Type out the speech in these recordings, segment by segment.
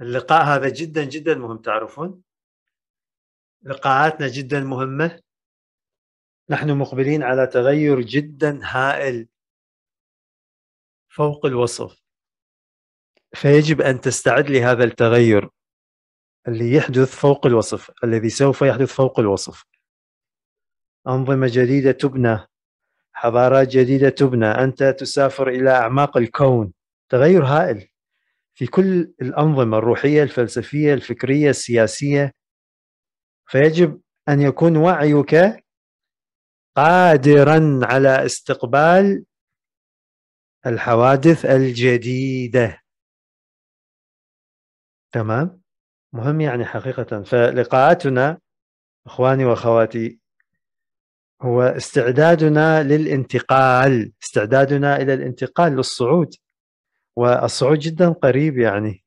اللقاء هذا جدا جدا مهم تعرفون لقاءاتنا جدا مهمة نحن مقبلين على تغير جدا هائل فوق الوصف فيجب أن تستعد لهذا التغير اللي يحدث فوق الوصف الذي سوف يحدث فوق الوصف أنظمة جديدة تبنى حضارات جديدة تبنى أنت تسافر إلى أعماق الكون تغير هائل في كل الأنظمة الروحية الفلسفية الفكرية السياسية فيجب أن يكون وعيك قادرا على استقبال الحوادث الجديدة تمام مهم يعني حقيقة فلقاءاتنا إخواني وأخواتي هو استعدادنا للانتقال استعدادنا إلى الانتقال للصعود والصعود جدا قريب يعني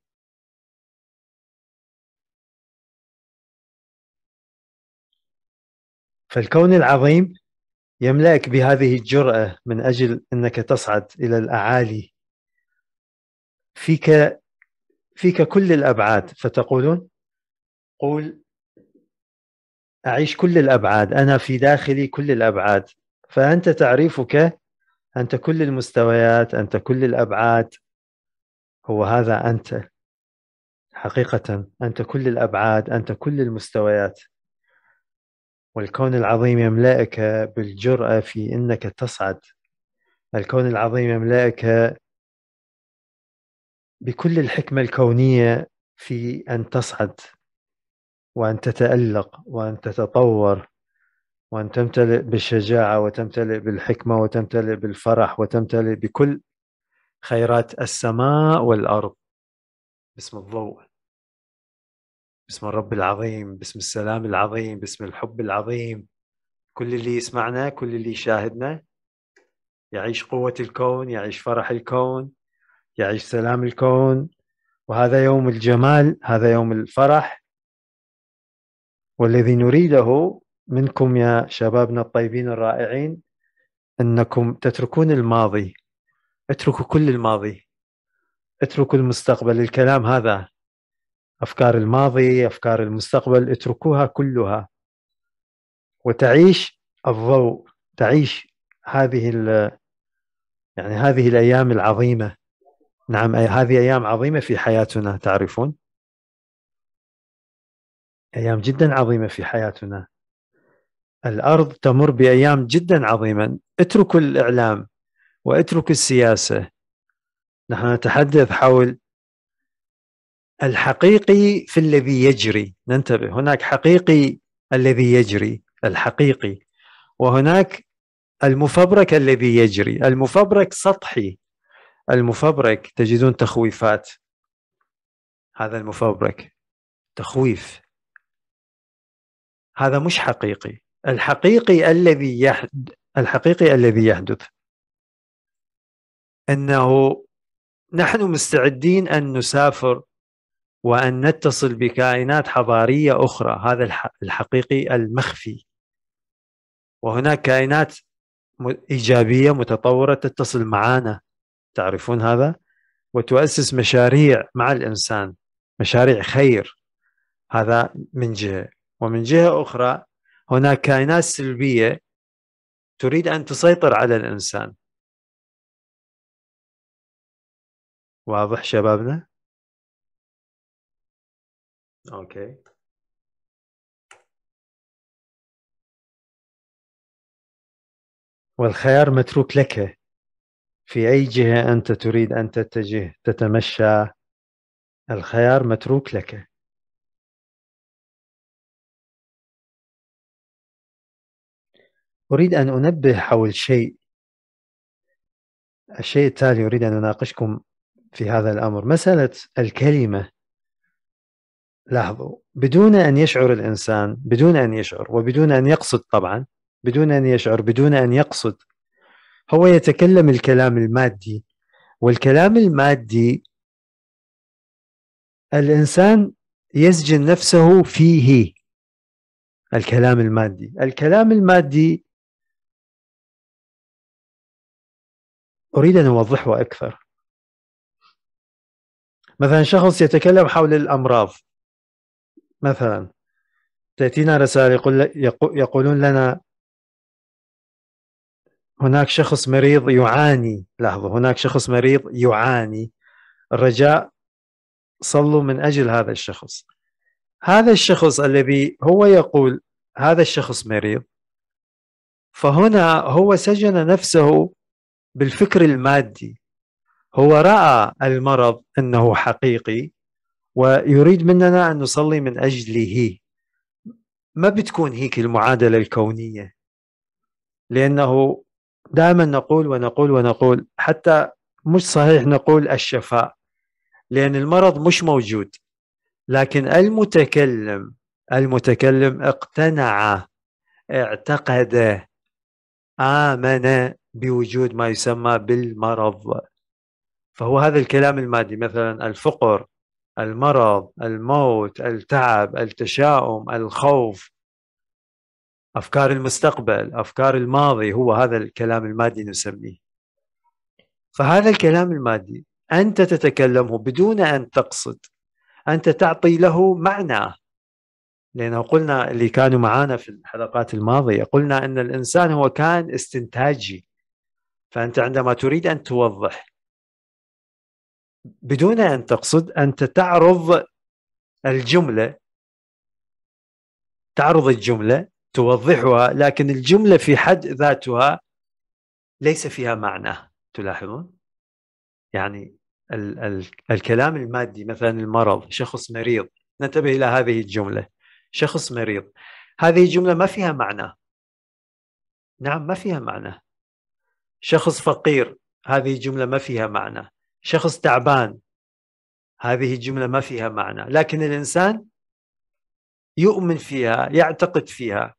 فالكون العظيم يملأك بهذه الجرأة من أجل أنك تصعد إلى الأعالي فيك فيك كل الأبعاد فتقولون قول أعيش كل الأبعاد أنا في داخلي كل الأبعاد فأنت تعريفك أنت كل المستويات أنت كل الأبعاد هو هذا أنت حقيقة أنت كل الأبعاد أنت كل المستويات والكون العظيم يملأك بالجرأة في أنك تصعد الكون العظيم يملأك بكل الحكمة الكونية في أن تصعد وأن تتألق وأن تتطور وأن تمتلئ بالشجاعة وتمتلئ بالحكمة وتمتلئ بالفرح وتمتلئ بكل خيرات السماء والأرض باسم الضوء باسم الرب العظيم باسم السلام العظيم باسم الحب العظيم كل اللي يسمعنا كل اللي يشاهدنا يعيش قوة الكون يعيش فرح الكون يعيش سلام الكون وهذا يوم الجمال هذا يوم الفرح والذي نريده منكم يا شبابنا الطيبين الرائعين انكم تتركون الماضي اتركوا كل الماضي اتركوا المستقبل الكلام هذا أفكار الماضي أفكار المستقبل اتركوها كلها وتعيش الضوء تعيش هذه يعني هذه الأيام العظيمة نعم هذه أيام عظيمة في حياتنا تعرفون أيام جدا عظيمة في حياتنا الأرض تمر بأيام جدا عظيمة اتركوا الإعلام واترك السياسة نحن نتحدث حول الحقيقي في الذي يجري ننتبه هناك حقيقي الذي يجري الحقيقي وهناك المفبرك الذي يجري المفبرك سطحي المفبرك تجدون تخويفات هذا المفبرك تخويف هذا مش حقيقي الحقيقي الذي يحد... الحقيقي الذي يحدث انه نحن مستعدين ان نسافر وان نتصل بكائنات حضاريه اخرى هذا الحقيقي المخفي وهناك كائنات ايجابيه متطوره تتصل معنا تعرفون هذا وتؤسس مشاريع مع الانسان مشاريع خير هذا من جهه ومن جهه اخرى هناك كائنات سلبيه تريد ان تسيطر على الانسان واضح شبابنا اوكي والخيار متروك لك في أي جهة أنت تريد أن تتجه تتمشى الخيار متروك لك أريد أن أنبه حول شيء الشيء التالي أريد أن أناقشكم في هذا الامر مساله الكلمه لاحظوا بدون ان يشعر الانسان بدون ان يشعر وبدون ان يقصد طبعا بدون ان يشعر بدون ان يقصد هو يتكلم الكلام المادي والكلام المادي الانسان يسجن نفسه فيه الكلام المادي الكلام المادي اريد ان اوضحه اكثر مثلا شخص يتكلم حول الأمراض مثلا تأتينا رسائل يقول يقولون لنا هناك شخص مريض يعاني لحظة هناك شخص مريض يعاني الرجاء صلوا من أجل هذا الشخص هذا الشخص الذي هو يقول هذا الشخص مريض فهنا هو سجن نفسه بالفكر المادي هو رأى المرض أنه حقيقي ويريد مننا أن نصلي من أجله ما بتكون هيك المعادلة الكونية لأنه دائما نقول ونقول ونقول حتى مش صحيح نقول الشفاء لأن المرض مش موجود لكن المتكلم المتكلم اقتنع اعتقد آمن بوجود ما يسمى بالمرض فهو هذا الكلام المادي مثلا الفقر المرض الموت التعب التشاؤم الخوف افكار المستقبل افكار الماضي هو هذا الكلام المادي نسميه فهذا الكلام المادي انت تتكلمه بدون ان تقصد انت تعطي له معنى لانه قلنا اللي كانوا معانا في الحلقات الماضيه قلنا ان الانسان هو كان استنتاجي فانت عندما تريد ان توضح بدون ان تقصد انت تعرض الجمله تعرض الجمله توضحها لكن الجمله في حد ذاتها ليس فيها معنى تلاحظون يعني ال- ال- الكلام المادي مثلا المرض شخص مريض ننتبه الى هذه الجمله شخص مريض هذه الجمله ما فيها معنى نعم ما فيها معنى شخص فقير هذه الجمله ما فيها معنى شخص تعبان هذه الجملة ما فيها معنى لكن الإنسان يؤمن فيها يعتقد فيها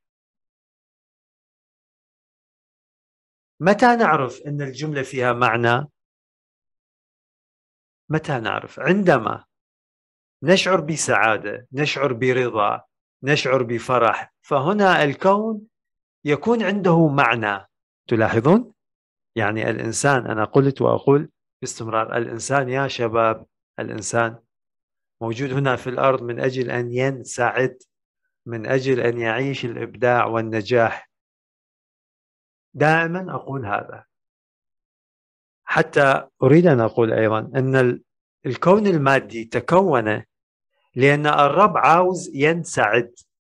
متى نعرف أن الجملة فيها معنى متى نعرف عندما نشعر بسعادة نشعر برضا نشعر بفرح فهنا الكون يكون عنده معنى تلاحظون يعني الإنسان أنا قلت وأقول باستمرار الإنسان يا شباب الإنسان موجود هنا في الأرض من أجل أن ينسعد من أجل أن يعيش الإبداع والنجاح دائما أقول هذا حتى أريد أن أقول أيضا أن الكون المادي تكون لأن الرب عاوز ينسعد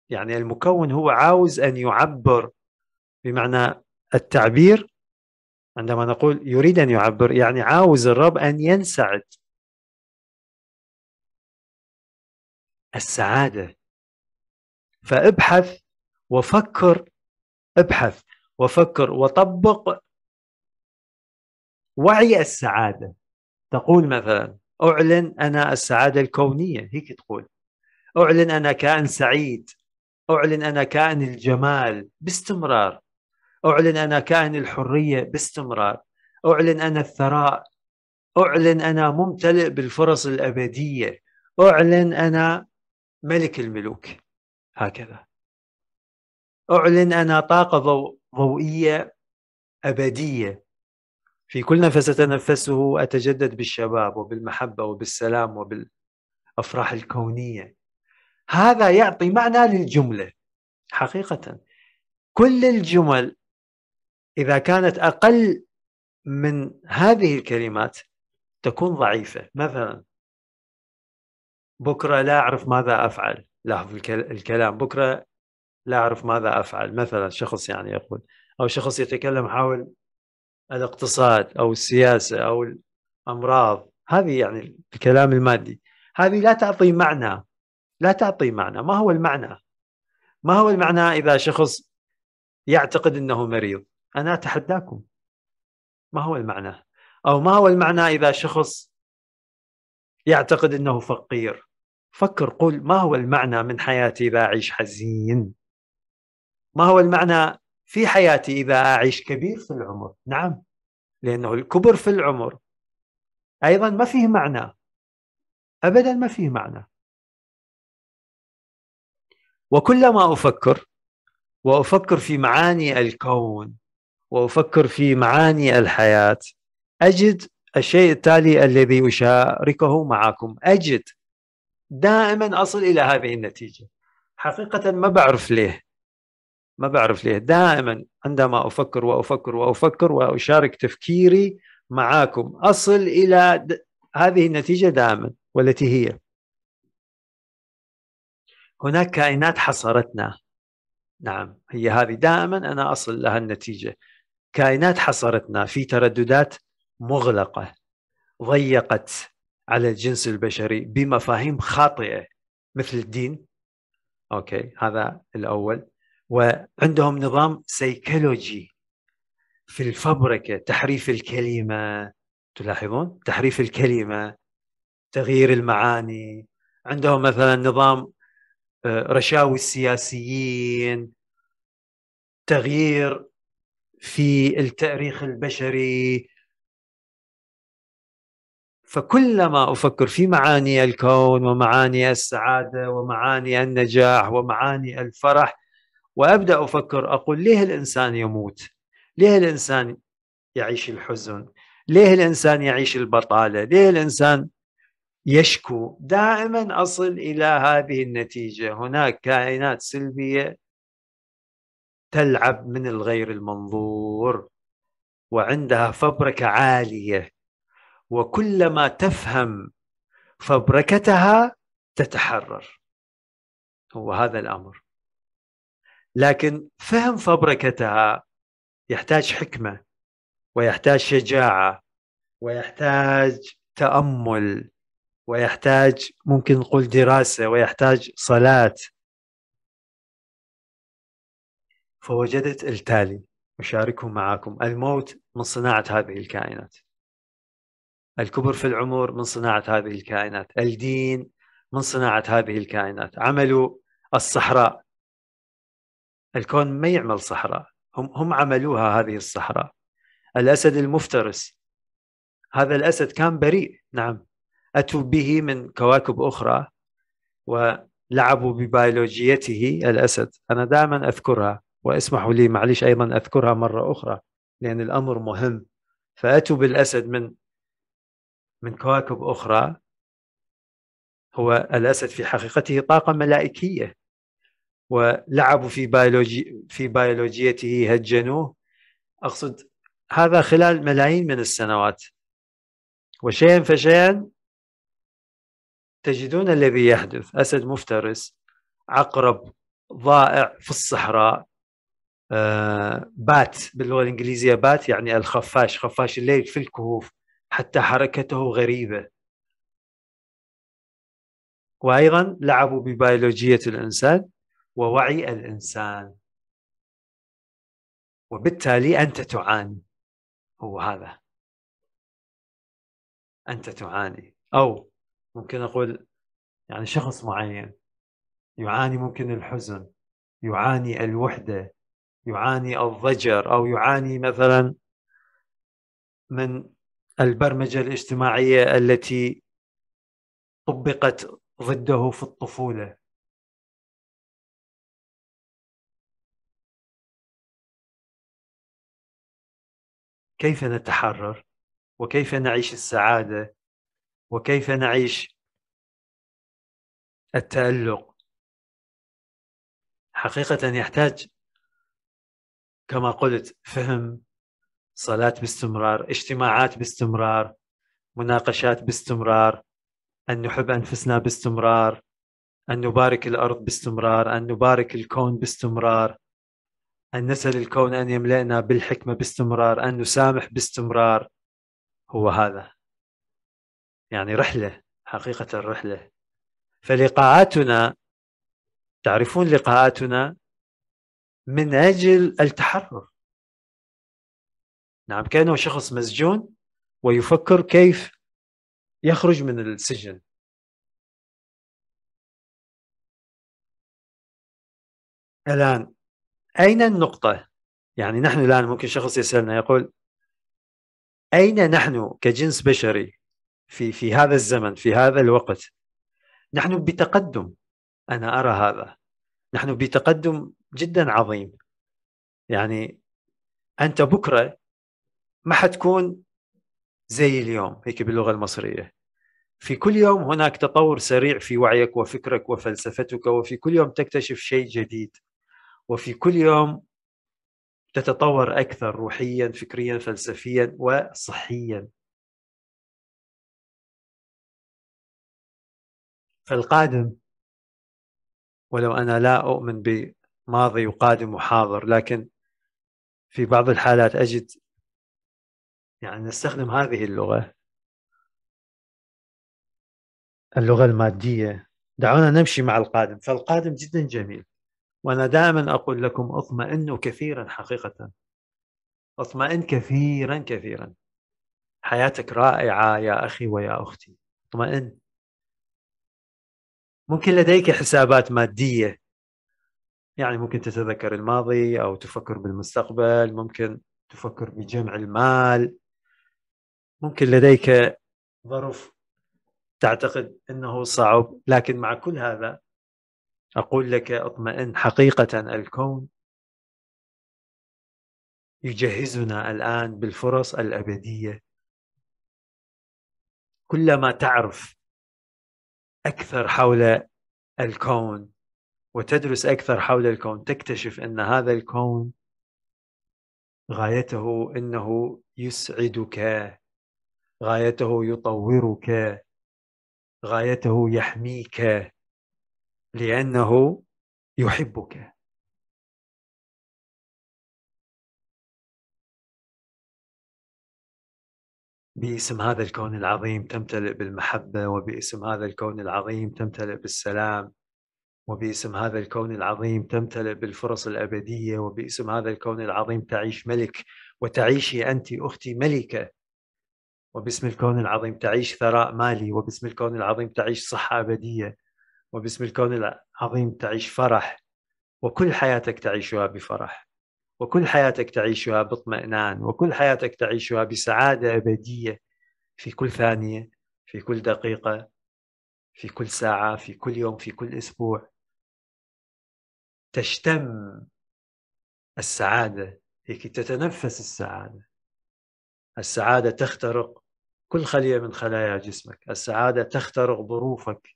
يعني المكون هو عاوز أن يعبر بمعنى التعبير عندما نقول يريد أن يعبر يعني عاوز الرب أن ينسعد السعادة فابحث وفكر ابحث وفكر وطبق وعي السعادة تقول مثلا أعلن أنا السعادة الكونية هيك تقول أعلن أنا كائن سعيد أعلن أنا كائن الجمال باستمرار أعلن أنا كائن الحرية باستمرار أعلن أنا الثراء أعلن أنا ممتلئ بالفرص الأبدية أعلن أنا ملك الملوك هكذا أعلن أنا طاقة ضو... ضوئية أبدية في كل نفس أتنفسه أتجدد بالشباب وبالمحبة وبالسلام وبالأفراح الكونية هذا يعطي معنى للجملة حقيقة كل الجمل إذا كانت أقل من هذه الكلمات تكون ضعيفة مثلا بكرة لا أعرف ماذا أفعل لاحظ الكلام بكرة لا أعرف ماذا أفعل مثلا شخص يعني يقول أو شخص يتكلم حول الاقتصاد أو السياسة أو الأمراض هذه يعني الكلام المادي هذه لا تعطي معنى لا تعطي معنى ما هو المعنى ما هو المعنى إذا شخص يعتقد أنه مريض أنا أتحداكم ما هو المعنى أو ما هو المعنى إذا شخص يعتقد أنه فقير فكر قل ما هو المعنى من حياتي إذا أعيش حزين ما هو المعنى في حياتي إذا أعيش كبير في العمر نعم لأنه الكبر في العمر أيضا ما فيه معنى أبدا ما فيه معنى وكلما أفكر وأفكر في معاني الكون وافكر في معاني الحياه اجد الشيء التالي الذي اشاركه معكم اجد دائما اصل الى هذه النتيجه حقيقه ما بعرف ليه ما بعرف ليه دائما عندما افكر وافكر وافكر واشارك تفكيري معاكم اصل الى هذه النتيجه دائما والتي هي هناك كائنات حصرتنا نعم هي هذه دائما انا اصل لها النتيجه كائنات حصرتنا في ترددات مغلقه ضيقت على الجنس البشري بمفاهيم خاطئه مثل الدين اوكي هذا الاول وعندهم نظام سيكولوجي في الفبركه تحريف الكلمه تلاحظون تحريف الكلمه تغيير المعاني عندهم مثلا نظام آه، رشاوي السياسيين تغيير في التاريخ البشري فكلما افكر في معاني الكون ومعاني السعاده ومعاني النجاح ومعاني الفرح وابدا افكر اقول ليه الانسان يموت؟ ليه الانسان يعيش الحزن؟ ليه الانسان يعيش البطاله؟ ليه الانسان يشكو؟ دائما اصل الى هذه النتيجه، هناك كائنات سلبيه تلعب من الغير المنظور وعندها فبركه عاليه وكلما تفهم فبركتها تتحرر هو هذا الامر لكن فهم فبركتها يحتاج حكمه ويحتاج شجاعه ويحتاج تامل ويحتاج ممكن نقول دراسه ويحتاج صلاه فوجدت التالي أشاركه معكم الموت من صناعة هذه الكائنات الكبر في العمر من صناعة هذه الكائنات الدين من صناعة هذه الكائنات عملوا الصحراء الكون ما يعمل صحراء هم هم عملوها هذه الصحراء الأسد المفترس هذا الأسد كان بريء نعم أتوا به من كواكب أخرى ولعبوا ببيولوجيته الأسد أنا دائما أذكرها واسمحوا لي معلش أيضا أذكرها مرة أخرى لأن الأمر مهم فأتوا بالأسد من من كواكب أخرى هو الأسد في حقيقته طاقة ملائكية ولعبوا في بيولوجي في بيولوجيته هجنوه أقصد هذا خلال ملايين من السنوات وشيئا فشيئا تجدون الذي يحدث أسد مفترس عقرب ضائع في الصحراء آه، بات باللغه الانجليزيه بات يعني الخفاش خفاش الليل في الكهوف حتى حركته غريبه وايضا لعبوا ببيولوجيه الانسان ووعي الانسان وبالتالي انت تعاني هو هذا انت تعاني او ممكن اقول يعني شخص معين يعاني ممكن الحزن يعاني الوحده يعاني الضجر او يعاني مثلا من البرمجه الاجتماعيه التي طبقت ضده في الطفوله كيف نتحرر وكيف نعيش السعاده وكيف نعيش التالق حقيقه يحتاج كما قلت فهم صلاة باستمرار اجتماعات باستمرار مناقشات باستمرار أن نحب أنفسنا باستمرار أن نبارك الأرض باستمرار أن نبارك الكون باستمرار أن نسأل الكون أن يملأنا بالحكمة باستمرار أن نسامح باستمرار هو هذا يعني رحلة حقيقة رحلة فلقاءاتنا تعرفون لقاءاتنا من أجل التحرر نعم كأنه شخص مسجون ويفكر كيف يخرج من السجن الآن أين النقطة؟ يعني نحن الآن ممكن شخص يسألنا يقول أين نحن كجنس بشري في في هذا الزمن في هذا الوقت؟ نحن بتقدم أنا أرى هذا نحن بتقدم جدا عظيم يعني انت بكره ما حتكون زي اليوم هيك باللغه المصريه في كل يوم هناك تطور سريع في وعيك وفكرك وفلسفتك وفي كل يوم تكتشف شيء جديد وفي كل يوم تتطور اكثر روحيا فكريا فلسفيا وصحيا فالقادم ولو انا لا اؤمن ماضي وقادم وحاضر لكن في بعض الحالات أجد يعني نستخدم هذه اللغة اللغة المادية دعونا نمشي مع القادم فالقادم جدا جميل وأنا دائما أقول لكم اطمئنوا كثيرا حقيقة اطمئن كثيرا كثيرا حياتك رائعة يا أخي ويا أختي اطمئن ممكن لديك حسابات مادية يعني ممكن تتذكر الماضي او تفكر بالمستقبل ممكن تفكر بجمع المال ممكن لديك ظرف تعتقد انه صعب لكن مع كل هذا اقول لك اطمئن حقيقه الكون يجهزنا الان بالفرص الابديه كلما تعرف اكثر حول الكون وتدرس أكثر حول الكون تكتشف أن هذا الكون غايته أنه يسعدك غايته يطورك غايته يحميك لأنه يحبك باسم هذا الكون العظيم تمتلئ بالمحبة وباسم هذا الكون العظيم تمتلئ بالسلام وباسم هذا الكون العظيم تمتلئ بالفرص الابديه وباسم هذا الكون العظيم تعيش ملك وتعيشي انت اختي ملكه وباسم الكون العظيم تعيش ثراء مالي وباسم الكون العظيم تعيش صحه ابديه وباسم الكون العظيم تعيش فرح وكل حياتك تعيشها بفرح وكل حياتك تعيشها باطمئنان وكل حياتك تعيشها بسعاده ابديه في كل ثانيه في كل دقيقه في كل ساعه في كل يوم في كل اسبوع تشتم السعادة هيك تتنفس السعادة السعادة تخترق كل خلية من خلايا جسمك السعادة تخترق ظروفك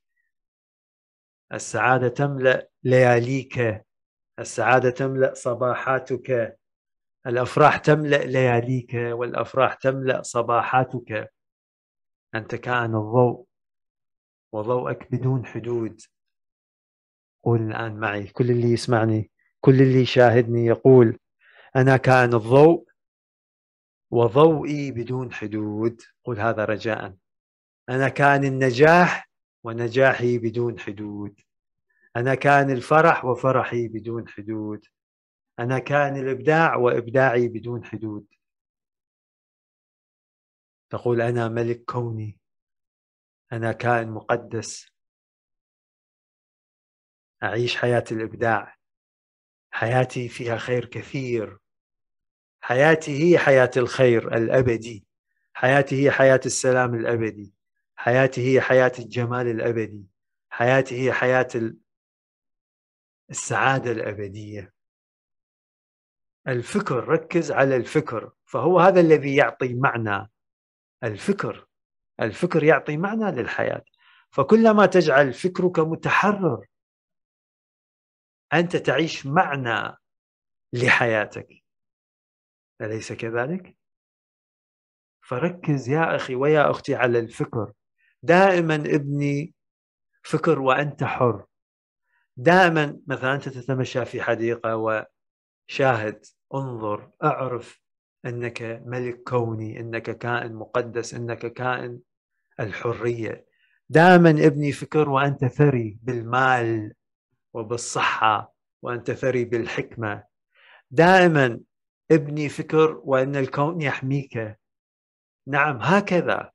السعادة تملأ لياليك السعادة تملأ صباحاتك الأفراح تملأ لياليك والأفراح تملأ صباحاتك أنت كائن الضوء وضوءك بدون حدود قول الآن معي كل اللي يسمعني كل اللي يشاهدني يقول أنا كان الضوء وضوئي بدون حدود قل هذا رجاء أنا كان النجاح ونجاحي بدون حدود أنا كان الفرح وفرحي بدون حدود أنا كان الإبداع وإبداعي بدون حدود تقول أنا ملك كوني أنا كائن مقدس أعيش حياة الإبداع حياتي فيها خير كثير حياتي هي حياة الخير الأبدي حياتي هي حياة السلام الأبدي حياتي هي حياة الجمال الأبدي حياتي هي حياة السعادة الأبدية الفكر ركز على الفكر فهو هذا الذي يعطي معنى الفكر الفكر يعطي معنى للحياة فكلما تجعل فكرك متحرر أنت تعيش معنى لحياتك أليس كذلك؟ فركز يا أخي ويا أختي على الفكر دائما ابني فكر وأنت حر دائما مثلا أنت تتمشى في حديقة وشاهد انظر أعرف أنك ملك كوني أنك كائن مقدس أنك كائن الحرية دائما ابني فكر وأنت ثري بالمال وبالصحة وأن تثري بالحكمة دائما ابني فكر وأن الكون يحميك نعم هكذا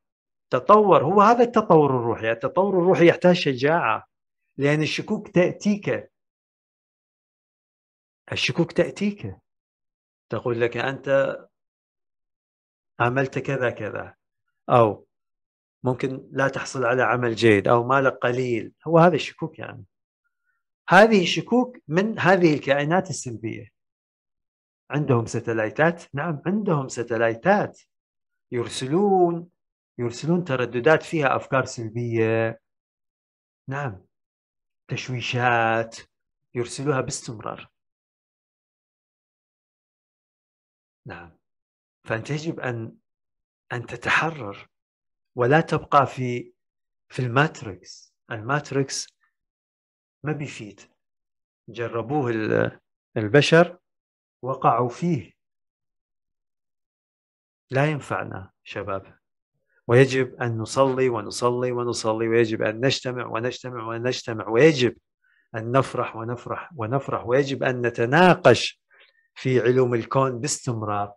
تطور هو هذا التطور الروحي التطور الروحي يحتاج شجاعة لأن الشكوك تأتيك الشكوك تأتيك تقول لك أنت عملت كذا كذا أو ممكن لا تحصل على عمل جيد أو مالك قليل هو هذا الشكوك يعني هذه شكوك من هذه الكائنات السلبية عندهم ستلايتات نعم عندهم ستلايتات يرسلون يرسلون ترددات فيها أفكار سلبية نعم تشويشات يرسلوها باستمرار نعم فأنت يجب أن أن تتحرر ولا تبقى في في الماتريكس الماتريكس ما بيفيد جربوه البشر وقعوا فيه لا ينفعنا شباب ويجب أن نصلي ونصلي ونصلي ويجب أن نجتمع ونجتمع ونجتمع ويجب أن نفرح ونفرح ونفرح ويجب أن نتناقش في علوم الكون باستمرار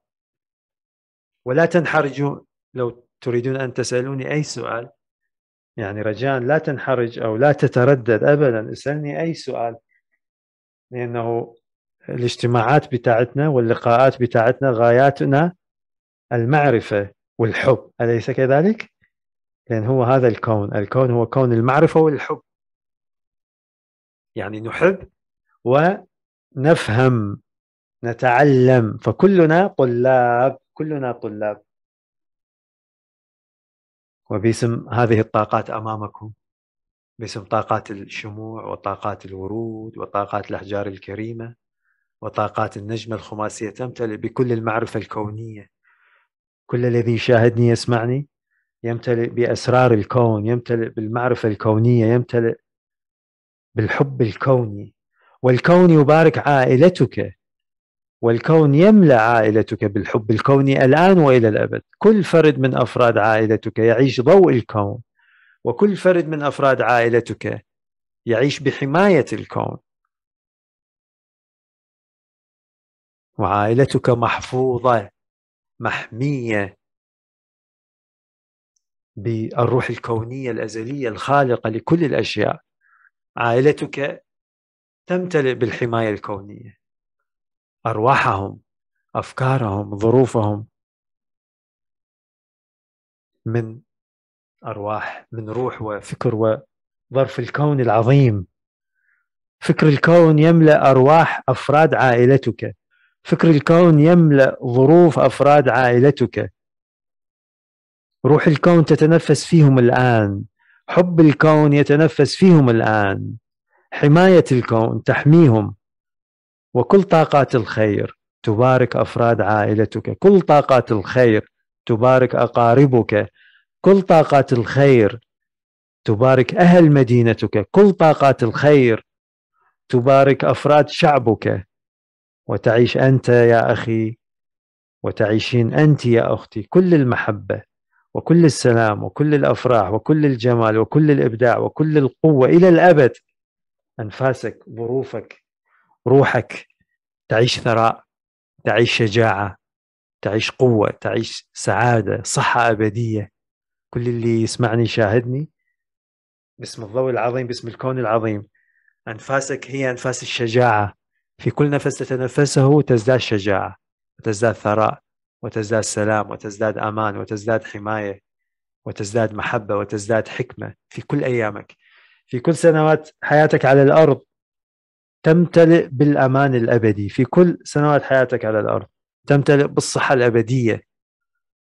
ولا تنحرجوا لو تريدون أن تسألوني أي سؤال يعني رجاء لا تنحرج أو لا تتردد أبدا اسألني أي سؤال لأنه الاجتماعات بتاعتنا واللقاءات بتاعتنا غاياتنا المعرفة والحب أليس كذلك؟ لأن هو هذا الكون الكون هو كون المعرفة والحب يعني نحب ونفهم نتعلم فكلنا طلاب كلنا طلاب وباسم هذه الطاقات امامكم باسم طاقات الشموع وطاقات الورود وطاقات الاحجار الكريمه وطاقات النجمه الخماسيه تمتلئ بكل المعرفه الكونيه كل الذي يشاهدني يسمعني يمتلئ باسرار الكون يمتلئ بالمعرفه الكونيه يمتلئ بالحب الكوني والكون يبارك عائلتك والكون يملا عائلتك بالحب الكوني الان والى الابد كل فرد من افراد عائلتك يعيش ضوء الكون وكل فرد من افراد عائلتك يعيش بحمايه الكون وعائلتك محفوظه محميه بالروح الكونيه الازليه الخالقه لكل الاشياء عائلتك تمتلئ بالحمايه الكونيه أرواحهم أفكارهم ظروفهم من أرواح من روح وفكر وظرف الكون العظيم فكر الكون يملأ أرواح أفراد عائلتك فكر الكون يملأ ظروف أفراد عائلتك روح الكون تتنفس فيهم الآن حب الكون يتنفس فيهم الآن حماية الكون تحميهم وكل طاقات الخير تبارك أفراد عائلتك كل طاقات الخير تبارك أقاربك كل طاقات الخير تبارك أهل مدينتك كل طاقات الخير تبارك أفراد شعبك وتعيش أنت يا أخي وتعيشين أنت يا أختي كل المحبة وكل السلام وكل الافراح وكل الجمال وكل الابداع وكل القوه الى الابد انفاسك ظروفك روحك تعيش ثراء تعيش شجاعة تعيش قوة تعيش سعادة صحة أبدية كل اللي يسمعني يشاهدني باسم الضوء العظيم باسم الكون العظيم أنفاسك هي أنفاس الشجاعة في كل نفس تتنفسه تزداد شجاعة وتزداد ثراء وتزداد سلام وتزداد أمان وتزداد حماية وتزداد محبة وتزداد حكمة في كل أيامك في كل سنوات حياتك على الأرض تمتلئ بالأمان الأبدي في كل سنوات حياتك على الأرض تمتلئ بالصحة الأبدية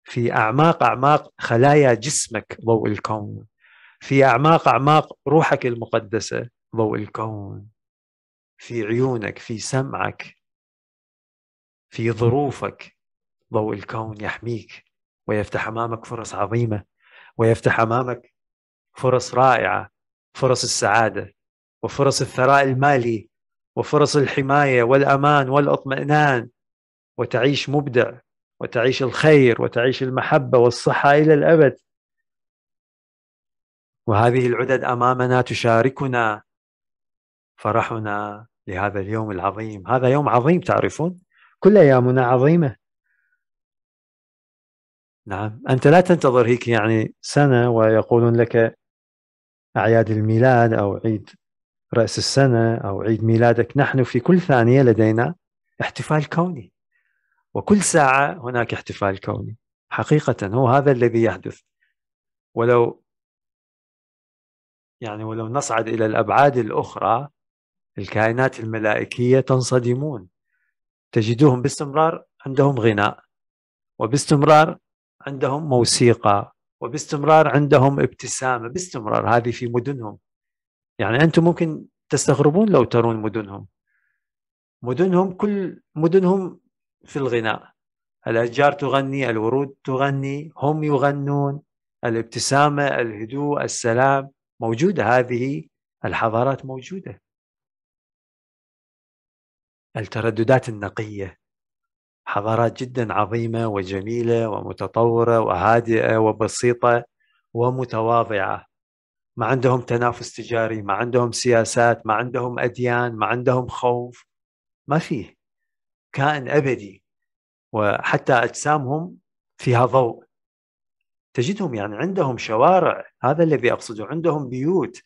في أعماق أعماق خلايا جسمك ضوء الكون في أعماق أعماق روحك المقدسة ضوء الكون في عيونك في سمعك في ظروفك ضوء الكون يحميك ويفتح امامك فرص عظيمه ويفتح امامك فرص رائعه فرص السعاده وفرص الثراء المالي وفرص الحمايه والامان والاطمئنان وتعيش مبدع وتعيش الخير وتعيش المحبه والصحه الى الابد وهذه العدد امامنا تشاركنا فرحنا لهذا اليوم العظيم هذا يوم عظيم تعرفون كل ايامنا عظيمه نعم انت لا تنتظر هيك يعني سنه ويقولون لك اعياد الميلاد او عيد رأس السنة أو عيد ميلادك نحن في كل ثانية لدينا احتفال كوني وكل ساعة هناك احتفال كوني حقيقة هو هذا الذي يحدث ولو يعني ولو نصعد إلى الأبعاد الأخرى الكائنات الملائكية تنصدمون تجدوهم باستمرار عندهم غناء وباستمرار عندهم موسيقى وباستمرار عندهم ابتسامة باستمرار هذه في مدنهم يعني انتم ممكن تستغربون لو ترون مدنهم مدنهم كل مدنهم في الغناء الاشجار تغني الورود تغني هم يغنون الابتسامه الهدوء السلام موجوده هذه الحضارات موجوده الترددات النقيه حضارات جدا عظيمه وجميله ومتطوره وهادئه وبسيطه ومتواضعه ما عندهم تنافس تجاري ما عندهم سياسات ما عندهم أديان ما عندهم خوف ما فيه كائن أبدي وحتى أجسامهم فيها ضوء تجدهم يعني عندهم شوارع هذا الذي أقصده عندهم بيوت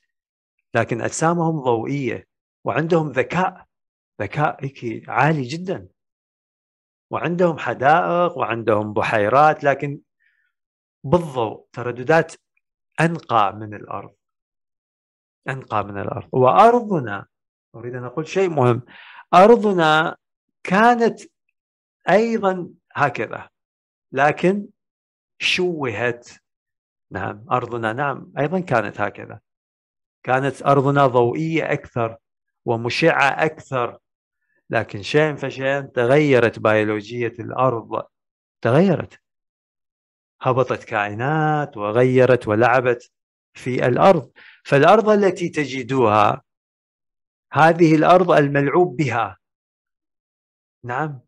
لكن أجسامهم ضوئية وعندهم ذكاء ذكاء عالي جدا وعندهم حدائق وعندهم بحيرات لكن بالضوء ترددات أنقى من الأرض أنقى من الأرض وأرضنا أريد أن أقول شيء مهم أرضنا كانت أيضا هكذا لكن شوهت نعم أرضنا نعم أيضا كانت هكذا كانت أرضنا ضوئية أكثر ومشعة أكثر لكن شيئا فشيئا تغيرت بيولوجية الأرض تغيرت هبطت كائنات وغيرت ولعبت في الارض فالارض التي تجدوها هذه الارض الملعوب بها نعم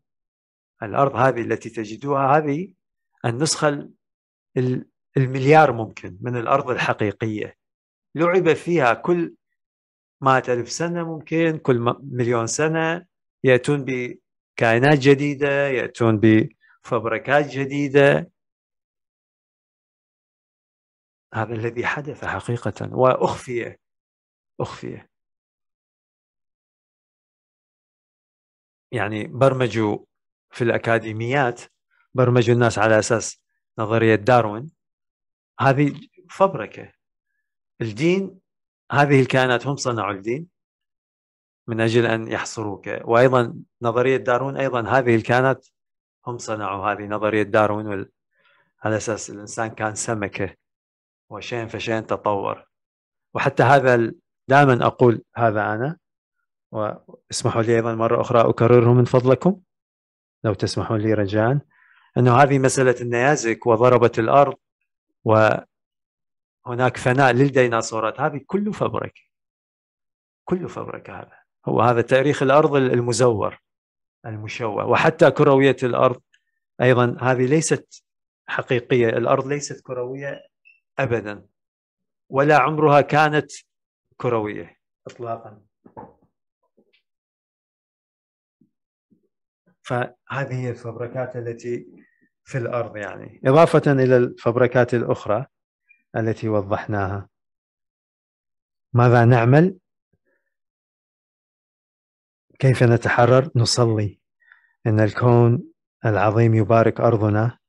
الارض هذه التي تجدوها هذه النسخه المليار ممكن من الارض الحقيقيه لعب فيها كل ما ألف سنة ممكن كل مليون سنة يأتون بكائنات جديدة يأتون بفبركات جديدة هذا الذي حدث حقيقة وأخفي أخفي يعني برمجوا في الأكاديميات برمجوا الناس على أساس نظرية داروين هذه فبركة الدين هذه الكائنات هم صنعوا الدين من أجل أن يحصروك وأيضا نظرية داروين أيضا هذه الكائنات هم صنعوا هذه نظرية داروين على أساس الإنسان كان سمكة وشين فشين تطور وحتى هذا دائما أقول هذا أنا واسمحوا لي أيضا مرة أخرى أكرره من فضلكم لو تسمحوا لي رجاء أنه هذه مسألة النيازك وضربت الأرض وهناك فناء للديناصورات هذه كله فبرك كله فبرك هذا هو هذا تاريخ الأرض المزور المشوه وحتى كروية الأرض أيضا هذه ليست حقيقية الأرض ليست كروية ابدا ولا عمرها كانت كرويه اطلاقا فهذه هي الفبركات التي في الارض يعني اضافه الى الفبركات الاخرى التي وضحناها ماذا نعمل كيف نتحرر نصلي ان الكون العظيم يبارك ارضنا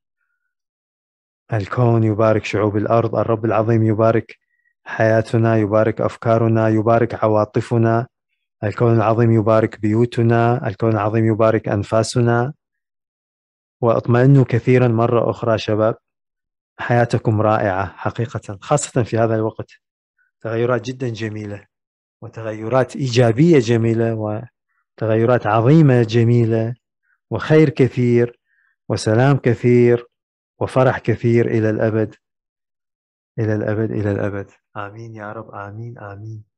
الكون يبارك شعوب الأرض الرب العظيم يبارك حياتنا يبارك أفكارنا يبارك عواطفنا الكون العظيم يبارك بيوتنا الكون العظيم يبارك أنفاسنا وأطمئنوا كثيرا مرة أخرى شباب حياتكم رائعة حقيقة خاصة في هذا الوقت تغيرات جدا جميلة وتغيرات إيجابية جميلة وتغيرات عظيمة جميلة وخير كثير وسلام كثير وفرح كثير إلى الأبد إلى الأبد إلى الأبد آمين يا رب آمين آمين